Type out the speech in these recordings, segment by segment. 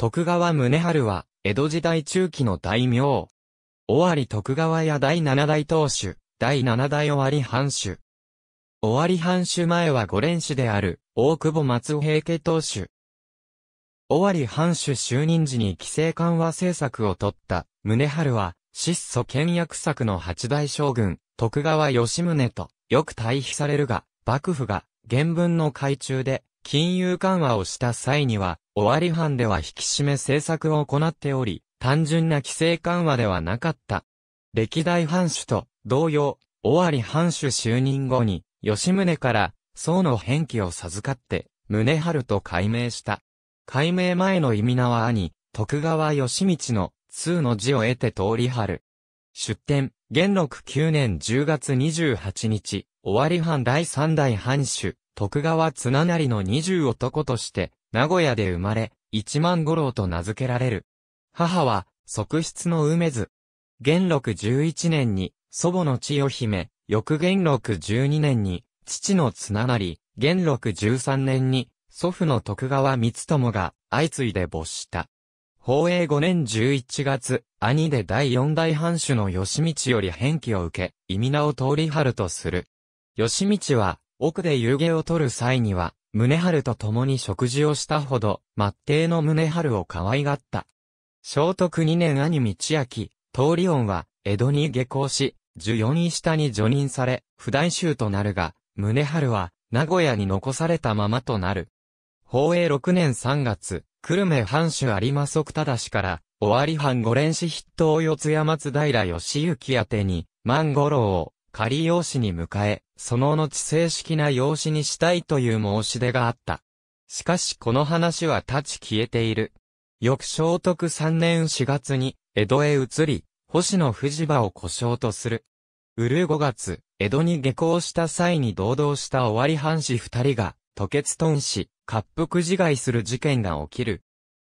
徳川宗春は、江戸時代中期の大名。尾張徳川や第七代当主、第七代尾張藩主。尾張藩主前は五連主である、大久保松平家当主。尾張藩主就任時に規制緩和政策を取った、宗春は、質素倹約策の八代将軍、徳川吉宗と、よく対比されるが、幕府が、原文の改中で、金融緩和をした際には、終わり藩では引き締め政策を行っており、単純な規制緩和ではなかった。歴代藩主と同様、終わり藩主就任後に、吉宗から宋の返記を授かって、宗春と改名した。改名前の意味名は兄、徳川義道の通の字を得て通り春。出典、元禄9年10月28日、終わり藩第三代藩主、徳川綱成の二十男として、名古屋で生まれ、一万五郎と名付けられる。母は、側室の梅津。元禄十一年に、祖母の千代姫、翌元禄十二年に、父の綱成、元禄十三年に、祖父の徳川光友が、相次いで没した。宝永五年十一月、兄で第四代藩主の義道より返記を受け、意味名を通り春とする。義道は、奥で湯気を取る際には、宗春と共に食事をしたほど、末帝の宗春を可愛がった。聖徳2年兄道明、通り音は、江戸に下校し、14位下に除任され、不大衆となるが、宗春は、名古屋に残されたままとなる。宝永6年3月、久留米藩主有馬即忠から、尾張藩五連士筆頭四谷松平義行宛に、万五郎を、仮養子に迎え、その後正式な養子にしたいという申し出があった。しかしこの話は立ち消えている。翌聖徳3年4月に、江戸へ移り、星野藤場を故障とする。うる5月、江戸に下校した際に堂々した尾張藩士二人が、吐血頓死、滑腹自害する事件が起きる。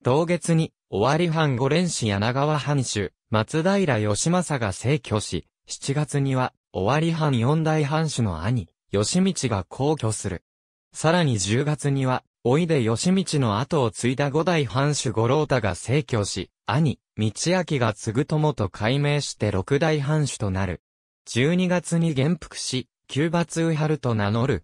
同月に、尾張藩五連氏柳川藩主、松平義政が逝去し、7月には、尾張藩四大藩主の兄、吉道が皇居する。さらに10月には、おいで吉道の後を継いだ五代藩主五郎太が成去し、兄、道明が継ぐ友と改名して六代藩主となる。12月に元服し、旧伐右春と名乗る。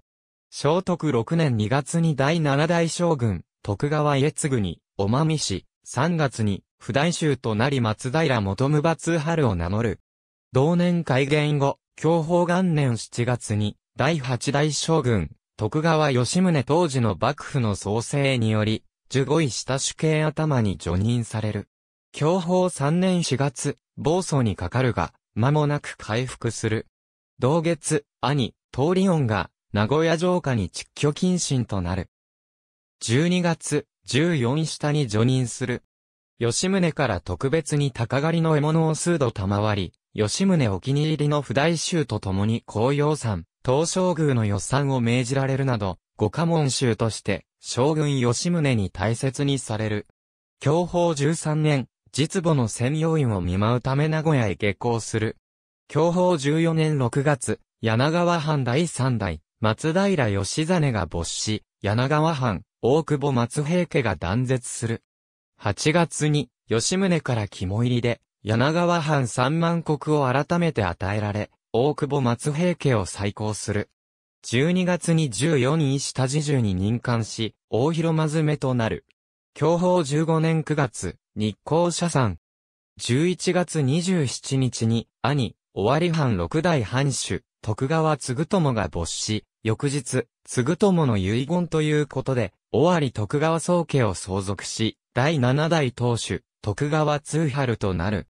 聖徳6年2月に第七代将軍、徳川家継に、おまみし、3月に、不大衆となり松平元無罰春を名乗る。同年改元後、享保元年7月に、第八代将軍、徳川吉宗当時の幕府の創生により、15位下主系頭に除任される。享保3年4月、暴走にかかるが、間もなく回復する。同月、兄、通り音が、名古屋城下に蟄居謹慎となる。12月、14下に除任する。吉宗から特別に鷹狩りの獲物を数度賜り、吉宗お気に入りの不代衆と共に紅葉山、東照宮の予算を命じられるなど、五家門衆として、将軍吉宗に大切にされる。享保13年、実母の専用院を見舞うため名古屋へ下校する。享保14年6月、柳川藩第3代、松平義真が没し、柳川藩、大久保松平家が断絶する。8月に、吉宗から肝入りで、柳川藩三万国を改めて与えられ、大久保松平家を再興する。12月に14人下地中に任官し、大広間詰めとなる。享保15年9月、日光社参。11月27日に、兄、尾張藩六代藩主、徳川嗣友が没し、翌日、嗣友の遺言ということで、尾張徳川宗家を相続し、第七代当主、徳川通春となる。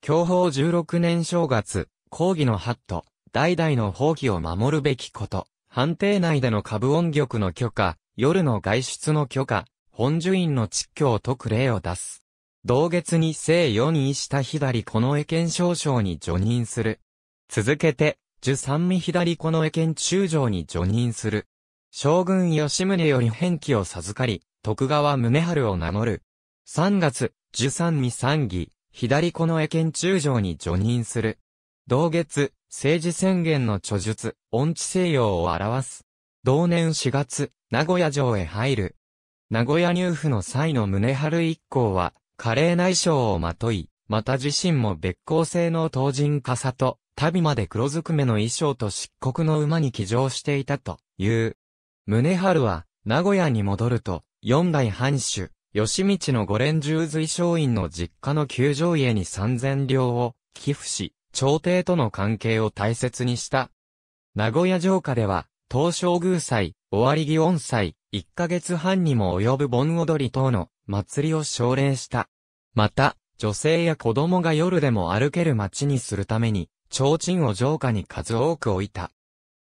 教法16年正月、抗議のハット、代々の放棄を守るべきこと、判定内での株音玉の許可、夜の外出の許可、本樹院の秩序を解く例を出す。同月に正4にした左この絵剣少将に除任する。続けて、十三味左この絵剣中将に除任する。将軍吉宗より返記を授かり、徳川宗春を名乗る。3月、十三味三義、左この絵県中将に除任する。同月、政治宣言の著述、音痴西洋を表す。同年4月、名古屋城へ入る。名古屋入府の際の宗春一行は、華麗な衣装をまとい、また自身も別行性の当人傘と、旅まで黒ずくめの衣装と漆黒の馬に騎乗していたという。宗春は、名古屋に戻ると、四代藩主、吉道の五連十随商院の実家の球場家に三千両を寄付し、朝廷との関係を大切にした。名古屋城下では、東照宮祭、終わり祇園祭、一ヶ月半にも及ぶ盆踊り等の祭りを奨励した。また、女性や子供が夜でも歩ける街にするために、提灯を城下に数多く置いた。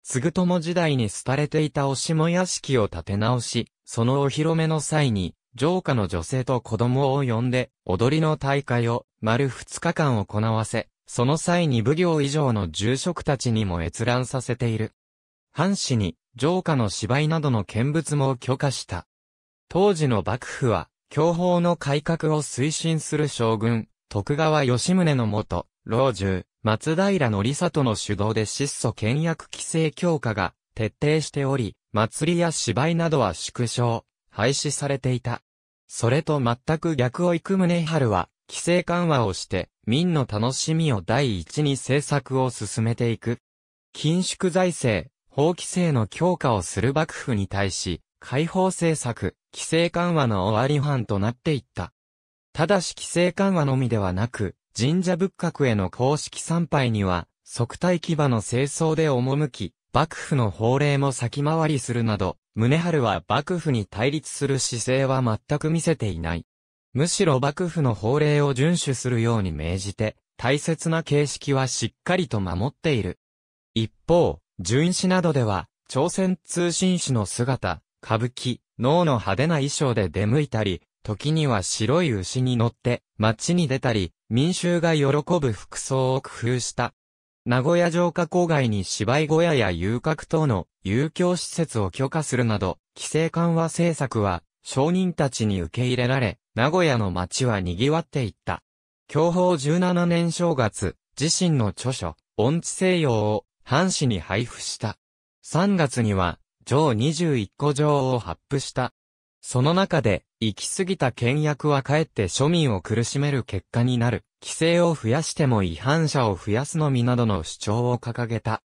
すぐ時代に廃れていたおしも屋敷を建て直し、そのお披露目の際に、城下の女性と子供を呼んで、踊りの大会を丸二日間行わせ、その際に奉行以上の住職たちにも閲覧させている。藩士に、城下の芝居などの見物も許可した。当時の幕府は、教法の改革を推進する将軍、徳川吉宗のもと、老中、松平の里の主導で質素倹約規制強化が徹底しており、祭りや芝居などは縮小、廃止されていた。それと全く逆を行く宗春は、規制緩和をして、民の楽しみを第一に政策を進めていく。緊縮財政、法規制の強化をする幕府に対し、解放政策、規制緩和の終わり犯となっていった。ただし規制緩和のみではなく、神社仏閣への公式参拝には、即体牙の清掃で赴き、幕府の法令も先回りするなど、宗春は幕府に対立する姿勢は全く見せていない。むしろ幕府の法令を遵守するように命じて、大切な形式はしっかりと守っている。一方、巡視などでは、朝鮮通信使の姿、歌舞伎、脳の派手な衣装で出向いたり、時には白い牛に乗って、街に出たり、民衆が喜ぶ服装を工夫した名古屋城下郊外に芝居小屋や遊郭等の遊興施設を許可するなど、規制緩和政策は商人たちに受け入れられ、名古屋の街は賑わっていった。享保17年正月、自身の著書、音痴西洋を藩士に配布した。3月には、上21個上を発布した。その中で、行き過ぎた倹約はかえって庶民を苦しめる結果になる。規制を増やしても違反者を増やすのみなどの主張を掲げた。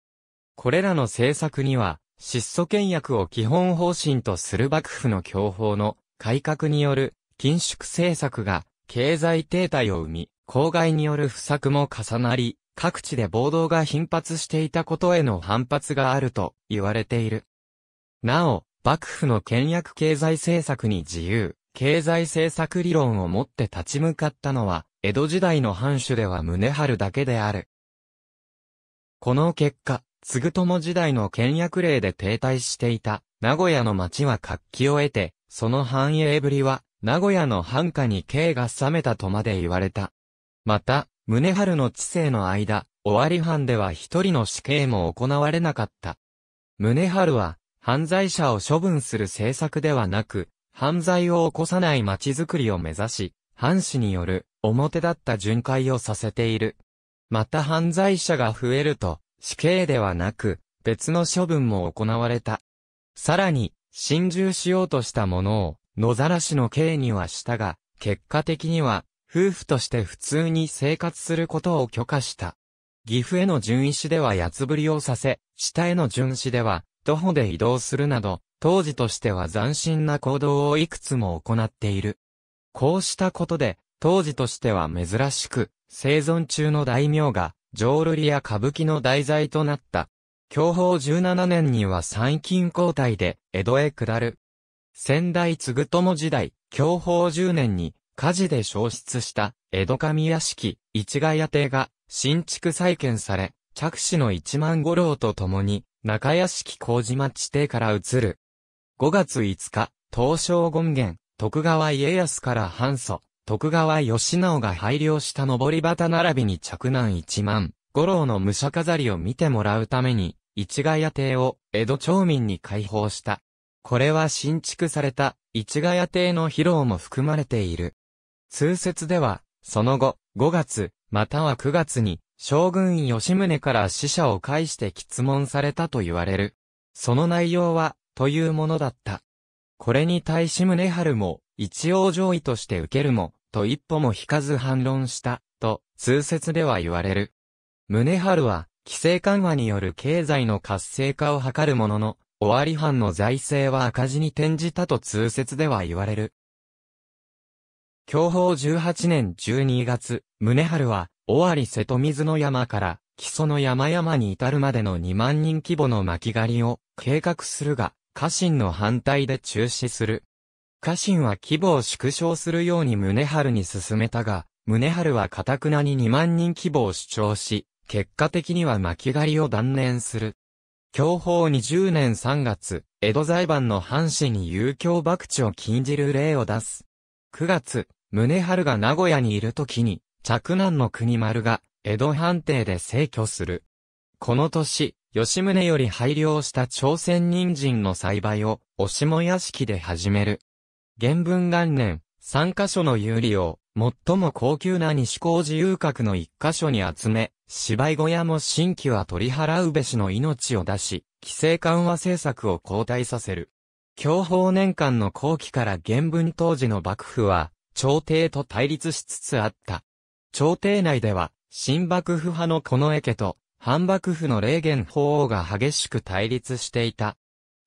これらの政策には、質素倹約を基本方針とする幕府の教法の改革による緊縮政策が経済停滞を生み、公害による不作も重なり、各地で暴動が頻発していたことへの反発があると言われている。なお、幕府の倹約経済政策に自由、経済政策理論をもって立ち向かったのは、江戸時代の藩主では宗春だけである。この結果、継友時代の倹約令で停滞していた、名古屋の町は活気を得て、その繁栄ぶりは、名古屋の繁華に刑が冷めたとまで言われた。また、宗春の治世の間、尾張藩では一人の死刑も行われなかった。宗春は、犯罪者を処分する政策ではなく、犯罪を起こさない街づくりを目指し、藩士による表だった巡回をさせている。また犯罪者が増えると、死刑ではなく、別の処分も行われた。さらに、侵入しようとした者を、野ざらしの刑にはしたが、結果的には、夫婦として普通に生活することを許可した。岐阜への巡視では八つぶりをさせ、下への巡視では、徒歩で移動するなど、当時としては斬新な行動をいくつも行っている。こうしたことで、当時としては珍しく、生存中の大名が、浄瑠璃や歌舞伎の題材となった。享保17年には参勤交代で、江戸へ下る。先代継友時代、享保10年に、火事で消失した江戸上屋敷、市ヶ谷邸が新築再建され、着手の一万五郎と共に中屋敷麹町邸から移る。5月5日、東照権現、徳川家康から反祖、徳川義直が配慮した上り旗並びに着難1万、五郎の武者飾りを見てもらうために、市ヶ谷邸を江戸町民に開放した。これは新築された市ヶ谷邸の披露も含まれている。通説では、その後、5月、または9月に、将軍吉宗から死者を介して質問されたと言われる。その内容は、というものだった。これに対し宗春も、一応上位として受けるも、と一歩も引かず反論した、と、通説では言われる。宗春は、規制緩和による経済の活性化を図るものの、尾張藩の財政は赤字に転じたと通説では言われる。享保18年12月、宗春は、尾張瀬戸水の山から木曽の山々に至るまでの2万人規模の巻狩りを計画するが、家臣の反対で中止する。家臣は規模を縮小するように宗春に進めたが、宗春は堅くなに2万人規模を主張し、結果的には巻狩りを断念する。教法20年3月、江戸財判の藩士に遊興博打を禁じる例を出す。9月、宗春が名古屋にいる時に、嫡男の国丸が、江戸藩邸で逝去する。この年、吉宗より配慮した朝鮮人参の栽培を、おしも屋敷で始める。元文元年、3カ所の有利を、最も高級な西高寺遊郭の1カ所に集め、芝居小屋も新規は取り払うべしの命を出し、規制緩和政策を後退させる。享保年間の後期から元文当時の幕府は、朝廷と対立しつつあった。朝廷内では、新幕府派の近衛家と、反幕府の霊元法王が激しく対立していた。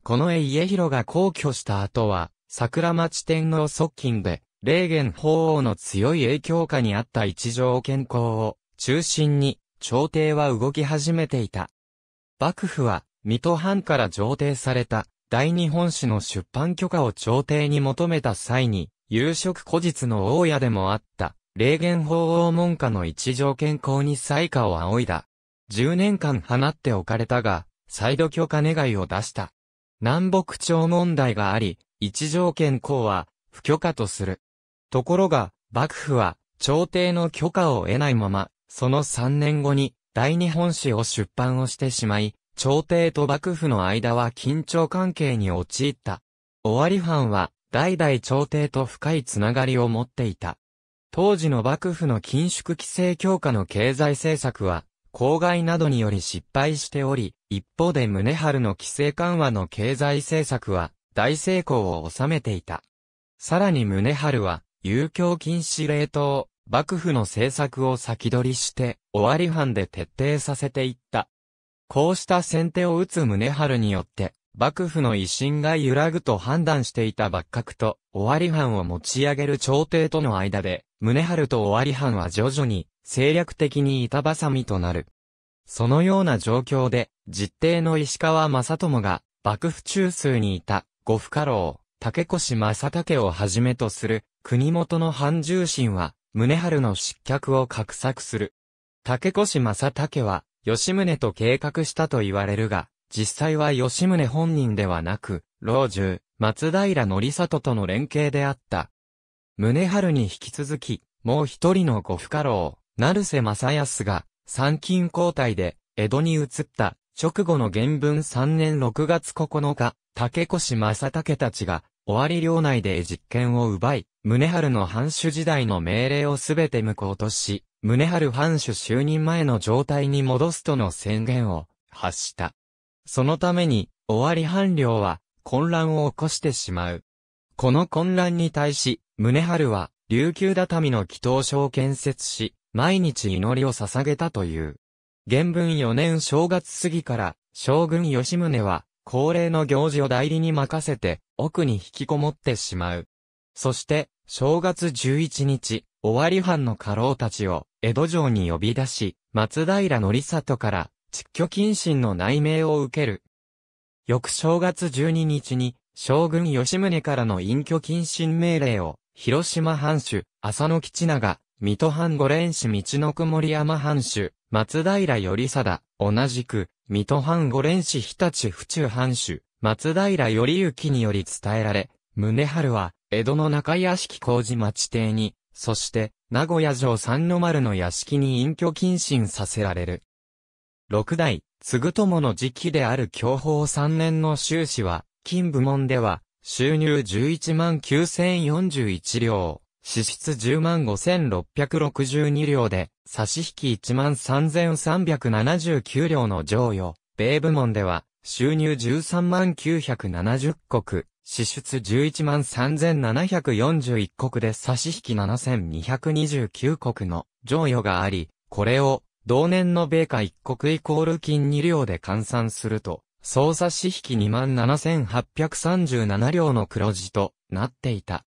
近衛家広が皇居した後は、桜町天皇側近で、霊元法王の強い影響下にあった一条健康を中心に、朝廷は動き始めていた。幕府は、水戸藩から上廷された、大日本史の出版許可を朝廷に求めた際に、夕食古日の大家でもあった、霊言法王門下の一条健康に最下を仰いだ。10年間放っておかれたが、再度許可願いを出した。南北朝問題があり、一条健康は、不許可とする。ところが、幕府は、朝廷の許可を得ないまま、その3年後に、大日本史を出版をしてしまい、朝廷と幕府の間は緊張関係に陥った。尾張藩は、代々朝廷と深いつながりを持っていた。当時の幕府の緊縮規制強化の経済政策は、公害などにより失敗しており、一方で宗春の規制緩和の経済政策は、大成功を収めていた。さらに宗春は、遊興禁止令等、幕府の政策を先取りして、終わり藩で徹底させていった。こうした先手を打つ宗春によって、幕府の威信が揺らぐと判断していた幕閣と、尾張藩を持ち上げる朝廷との間で、宗春と尾張藩は徐々に、政略的に板挟みとなる。そのような状況で、実弟の石川正友が、幕府中枢にいた、五不家老、竹越正武をはじめとする、国元の藩重臣は、宗春の失脚を画策する。竹越正武は、吉宗と計画したと言われるが、実際は吉宗本人ではなく、老中、松平則里との連携であった。宗春に引き続き、もう一人のご不可老、成瀬正康が、参勤交代で、江戸に移った、直後の元文3年6月9日、竹越正武たちが、尾張領内で実権を奪い、宗春の藩主時代の命令をすべて無効とし、宗春藩主就任前の状態に戻すとの宣言を発した。そのために、終わり半領は、混乱を起こしてしまう。この混乱に対し、宗春は、琉球畳の祈祷所を建設し、毎日祈りを捧げたという。元文4年正月過ぎから、将軍吉宗は、恒例の行事を代理に任せて、奥に引きこもってしまう。そして、正月11日、尾張藩の家老たちを、江戸城に呼び出し、松平の里から、蟄居謹慎の内命を受ける。翌正月12日に、将軍吉宗からの隠居謹慎命令を、広島藩主、浅野吉長、水戸藩五連市道の曇山藩主、松平頼貞、同じく、水戸藩五連市日立府中藩主、松平頼幸により伝えられ、宗春は、江戸の中屋敷工事町邸に、そして、名古屋城三の丸の屋敷に隠居謹慎させられる。六代、嗣友の時期である享保三年の収支は、金部門では、収入11万9041両、支出10万5662両で、差し引き1万3379両の贈与。米部門では、収入13万970国、支出11万3741国で差し引き7229国の贈与があり、これを同年の米価一国イコール金2両で換算すると、操作指引27,837両の黒字となっていた。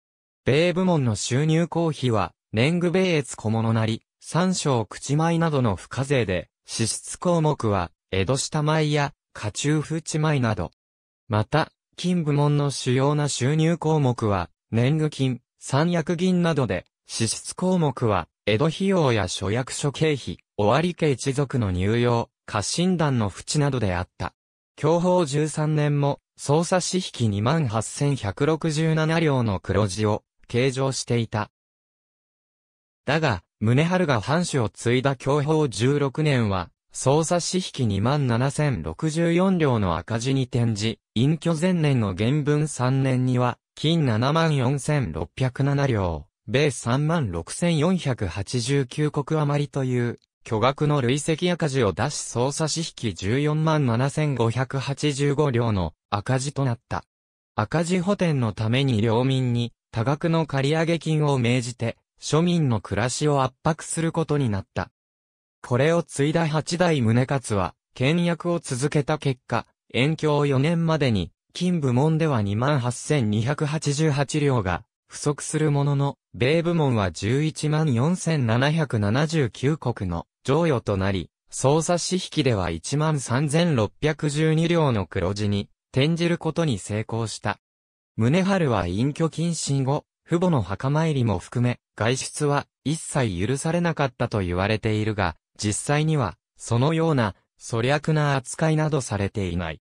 米部門の収入公費は、年貢米越小物なり、三章口米などの付加税で、支出項目は、江戸下米や、家中府地米など。また、金部門の主要な収入項目は、年貢金、三役銀などで、支出項目は、江戸費用や諸役所経費、尾張家一族の入用、家臣団の淵などであった。教法13年も、捜査指引28,167両の黒字を、計上していた。だが、宗春が藩主を継いだ教法16年は、捜査指引27,064両の赤字に転じ、隠居前年の原文3年には、金74,607両、米36,489国余りという巨額の累積赤字を出し総差し引き14万7585両の赤字となった。赤字補填のために領民に多額の借り上げ金を命じて庶民の暮らしを圧迫することになった。これを継いだ八代宗勝は、倹約を続けた結果、延長4年までに、金部門では28,288両が、不足するものの、米部門は114,779国の贈与となり、捜査私引では13,612両の黒字に転じることに成功した。宗春は隠居禁止後、父母の墓参りも含め、外出は一切許されなかったと言われているが、実際には、そのような、粗略な扱いなどされていない。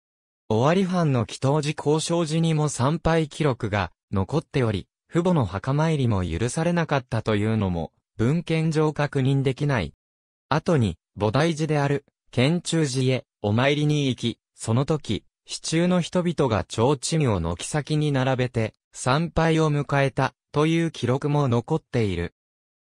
尾張藩の祈祷寺交渉時にも参拝記録が残っており、父母の墓参りも許されなかったというのも、文献上確認できない。後に、菩提寺である、県中寺へ、お参りに行き、その時、市中の人々が地味を軒先に並べて、参拝を迎えた、という記録も残っている。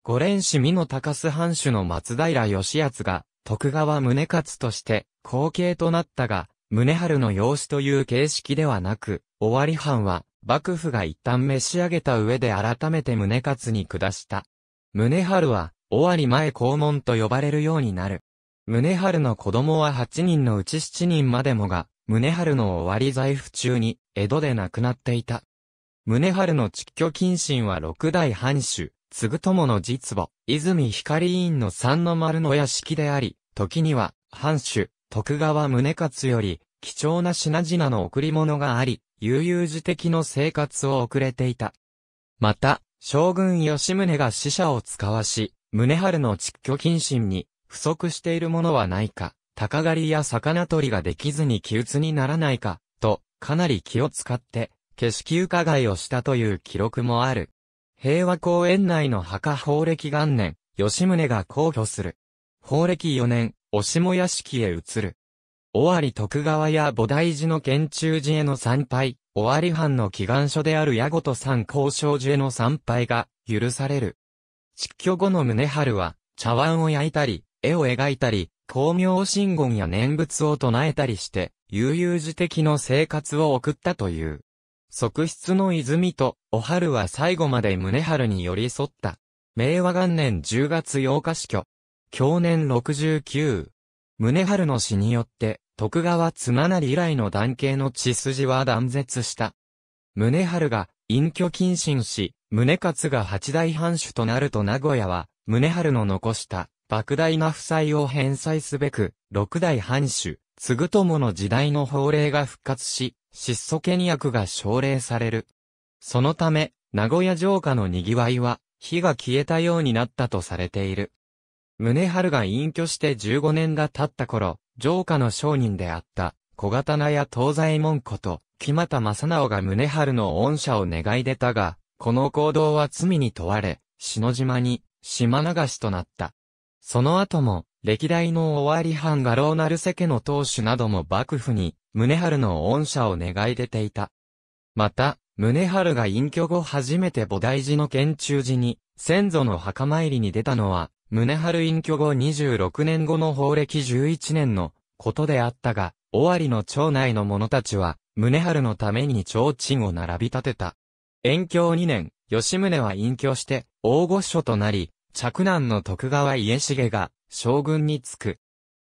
五連市美の高須藩主の松平義厚が、徳川宗勝として、後継となったが、宗春の養子という形式ではなく、尾張藩は、幕府が一旦召し上げた上で改めて宗勝に下した。宗春は、尾張前公門と呼ばれるようになる。宗春の子供は8人のうち7人までもが、宗春の終わり財布中に、江戸で亡くなっていた。宗春の蟄居謹慎は六代藩主、継友の実母、泉光院の三の丸の屋敷であり、時には、藩主、徳川宗勝より、貴重な品々の贈り物があり、悠々自適の生活を送れていた。また、将軍吉宗が死者を使わし、宗春の蓄居謹慎に不足しているものはないか、鷹狩りや魚取りができずに気鬱にならないか、と、かなり気を使って、景色伺いをしたという記録もある。平和公園内の墓法暦元年、吉宗が公表する。法暦4年、お下屋敷へ移る。尾張徳川や菩提寺の建中寺への参拝、尾張藩の祈願所である矢後と三交渉寺への参拝が許される。失去後の宗春は、茶碗を焼いたり、絵を描いたり、光明神言や念仏を唱えたりして、悠々自適の生活を送ったという。側室の泉と、お春は最後まで宗春に寄り添った。明和元年10月8日死去。享年69。宗春の死によって、徳川綱成以来の男系の血筋は断絶した。宗春が隠居謹慎し、宗勝が八代藩主となると名古屋は、宗春の残した莫大な負債を返済すべく、六代藩主、継友の時代の法令が復活し、質素倹約が奨励される。そのため、名古屋城下の賑わいは、火が消えたようになったとされている。宗春が隠居して15年が経った頃、城下の商人であった小刀や東西門こと、木又正直が宗春の恩赦を願い出たが、この行動は罪に問われ、篠島に、島流しとなった。その後も、歴代の尾張藩画廊なる世家の当主なども幕府に、宗春の恩赦を願い出ていた。また、宗春が隠居後初めて菩提寺の建中寺に、先祖の墓参りに出たのは、宗春隠居後26年後の法暦11年のことであったが、尾張の町内の者たちは、宗春のために提灯を並び立てた。遠居2年、吉宗は隠居して、大御所となり、嫡男の徳川家重が、将軍に就く。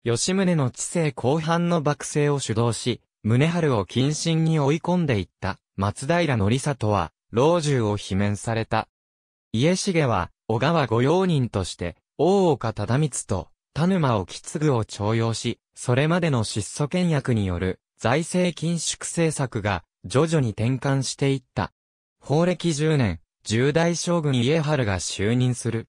吉宗の治世後半の幕政を主導し、宗春を謹慎に追い込んでいった、松平則里は、老中を罷免された。家重は、小川御用人として、大岡忠光と田沼を継を徴用し、それまでの質素倹約による財政緊縮政策が徐々に転換していった。法暦10年、重大将軍家春が就任する。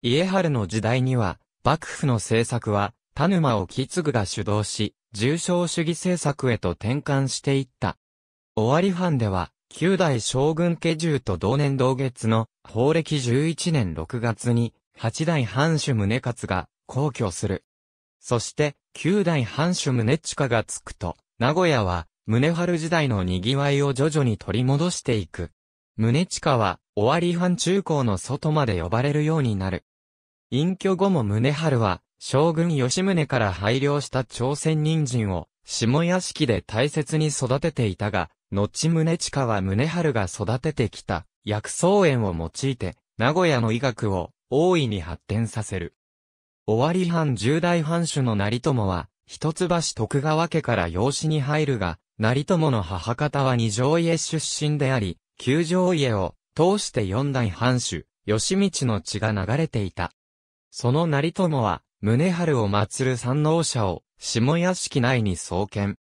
家春の時代には、幕府の政策は、田沼を継が主導し、重商主義政策へと転換していった。終わり藩では、旧代将軍家中と同年同月の法暦11年6月に、八代藩主宗勝が皇居する。そして、九代藩主宗近がつくと、名古屋は、宗春時代の賑わいを徐々に取り戻していく。宗近は、尾張藩中高の外まで呼ばれるようになる。隠居後も宗春は、将軍吉宗から配慮した朝鮮人参を、下屋敷で大切に育てていたが、後宗近は宗春が育ててきた、薬草園を用いて、名古屋の医学を、大いに発展させる。尾張藩十代藩主の成友は、一橋徳川家から養子に入るが、成友の母方は二条家出身であり、九条家を通して四代藩主、吉道の血が流れていた。その成友は、宗春を祀る三能者を、下屋敷内に創建。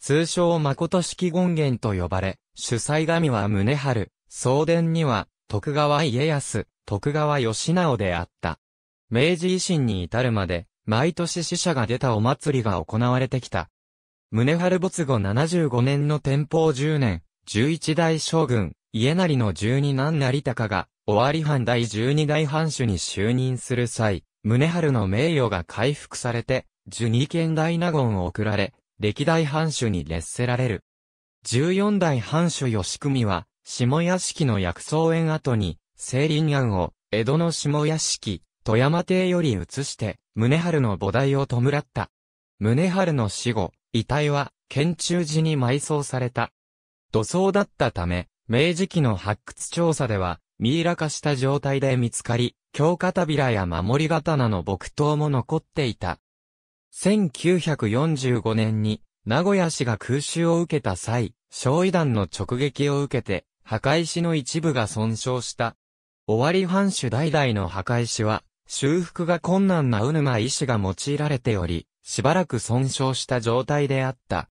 通称誠式権現と呼ばれ、主催神は宗春、送伝には、徳川家康、徳川義直であった。明治維新に至るまで、毎年死者が出たお祭りが行われてきた。宗春没後75年の天保10年、11代将軍、家成の十二男成高が、尾張藩第十二代藩主に就任する際、宗春の名誉が回復されて、十二県大納言を送られ、歴代藩主に列せられる。十四代藩主吉組は、下屋敷の薬草園跡に、西林庵を、江戸の下屋敷、富山邸より移して、宗春の菩提を弔った。宗春の死後、遺体は、県中寺に埋葬された。土葬だったため、明治期の発掘調査では、ミイラ化した状態で見つかり、京片扉や守り刀の木刀も残っていた。1945年に、名古屋市が空襲を受けた際、焼夷弾の直撃を受けて、墓石の一部が損傷した尾張藩主代々の墓石は、修復が困難なうぬま石が用いられており、しばらく損傷した状態であった。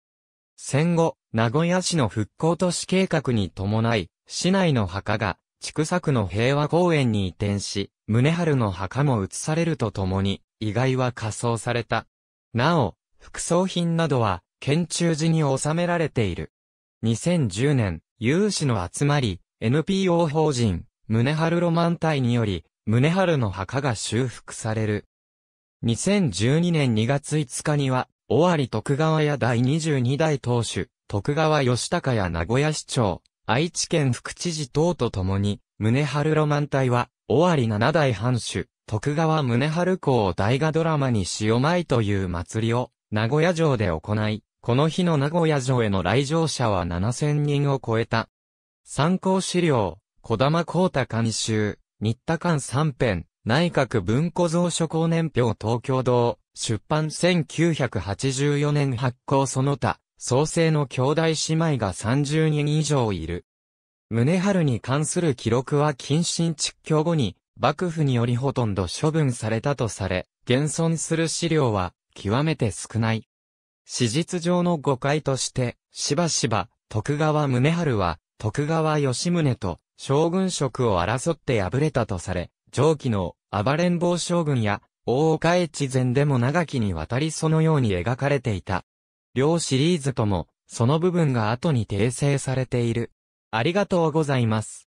戦後、名古屋市の復興都市計画に伴い、市内の墓が、畜作区の平和公園に移転し、宗春の墓も移されるとともに、意外は仮装された。なお、副葬品などは、県中寺に収められている。2010年、有志の集まり、NPO 法人、胸春ロマン隊により、胸春の墓が修復される。2012年2月5日には、尾張徳川や第22代当主、徳川義高や名古屋市長、愛知県副知事等と共に、胸春ロマン隊は、尾張七代藩主、徳川宗春公を大河ドラマに塩舞という祭りを、名古屋城で行い、この日の名古屋城への来場者は7000人を超えた。参考資料小玉光太監修、三田館三編、内閣文庫蔵書公年表東京堂、出版1984年発行その他、創生の兄弟姉妹が30人以上いる。宗春に関する記録は近親蓄況後に、幕府によりほとんど処分されたとされ、現存する資料は、極めて少ない。史実上の誤解として、しばしば、徳川宗春は、徳川吉宗と、将軍職を争って敗れたとされ、上記の暴れん坊将軍や大岡越前でも長きにわたりそのように描かれていた。両シリーズとも、その部分が後に訂正されている。ありがとうございます。